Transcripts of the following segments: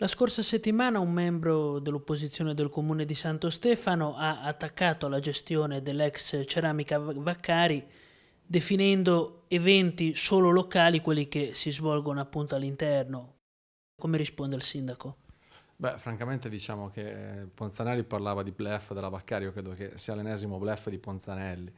La scorsa settimana un membro dell'opposizione del comune di Santo Stefano ha attaccato la gestione dell'ex ceramica Vaccari definendo eventi solo locali quelli che si svolgono appunto all'interno. Come risponde il sindaco? Beh, francamente diciamo che Ponzanelli parlava di blef della Vaccari, io credo che sia l'ennesimo blef di Ponzanelli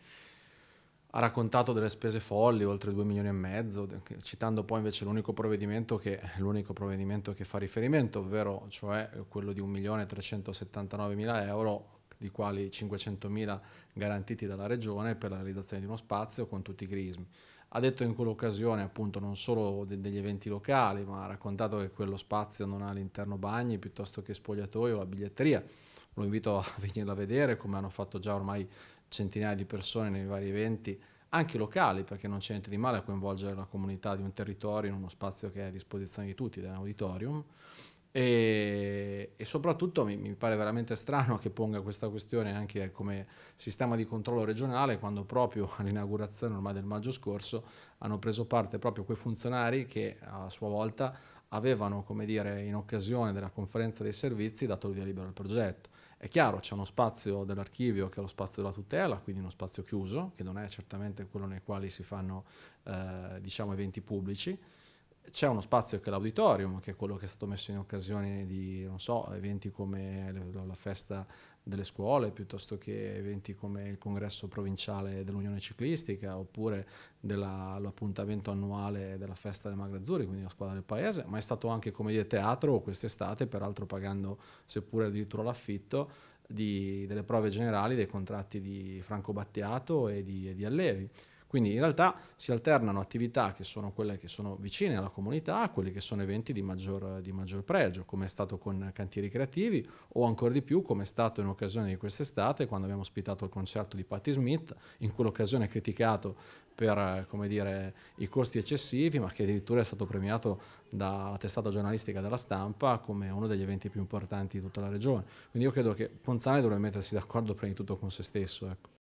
ha raccontato delle spese folli, oltre 2 milioni e mezzo, citando poi invece l'unico provvedimento che, l'unico provvedimento che fa riferimento, ovvero cioè quello di 1 milione e 379 mila euro, di quali 500 mila garantiti dalla Regione per la realizzazione di uno spazio con tutti i crismi. Ha detto in quell'occasione appunto non solo de degli eventi locali, ma ha raccontato che quello spazio non ha all'interno bagni piuttosto che spogliatoio o la biglietteria lo invito a venirla a vedere come hanno fatto già ormai centinaia di persone nei vari eventi, anche locali, perché non c'è niente di male a coinvolgere la comunità di un territorio in uno spazio che è a disposizione di tutti, dell'auditorium. E, e, soprattutto mi, mi, pare veramente strano che ponga questa questione anche come sistema di controllo regionale quando proprio all'inaugurazione ormai del maggio scorso hanno preso parte proprio quei funzionari che a sua volta avevano, come dire, in occasione della conferenza dei servizi dato il via libero al progetto. È chiaro, c'è uno spazio dell'archivio che è lo spazio della tutela, quindi uno spazio chiuso, che non è certamente quello nei quali si fanno eh, diciamo, eventi pubblici, c'è uno spazio che è l'auditorium, che è quello che è stato messo in occasione di, so, eventi come la festa delle scuole, piuttosto che eventi come il congresso provinciale dell'Unione Ciclistica, oppure l'appuntamento annuale della festa del Magrazzuri, quindi la squadra del paese, ma è stato anche, come dire, teatro quest'estate, peraltro pagando seppure addirittura l'affitto, delle prove generali dei contratti di Franco Battiato e di, e di Allevi quindi in realtà si alternano attività che sono quelle che sono vicine alla comunità a quelli che sono eventi di maggior, di maggior pregio, come è stato con cantieri creativi o ancora di più come è stato in occasione di quest'estate quando abbiamo ospitato il concerto di Patti Smith, in quell'occasione criticato per dire, i costi eccessivi, ma che addirittura è stato premiato dalla testata giornalistica della stampa come uno degli eventi più importanti di tutta la regione. Quindi io credo che Ponzani dovrebbe mettersi d'accordo prima di tutto con se stesso. Ecco.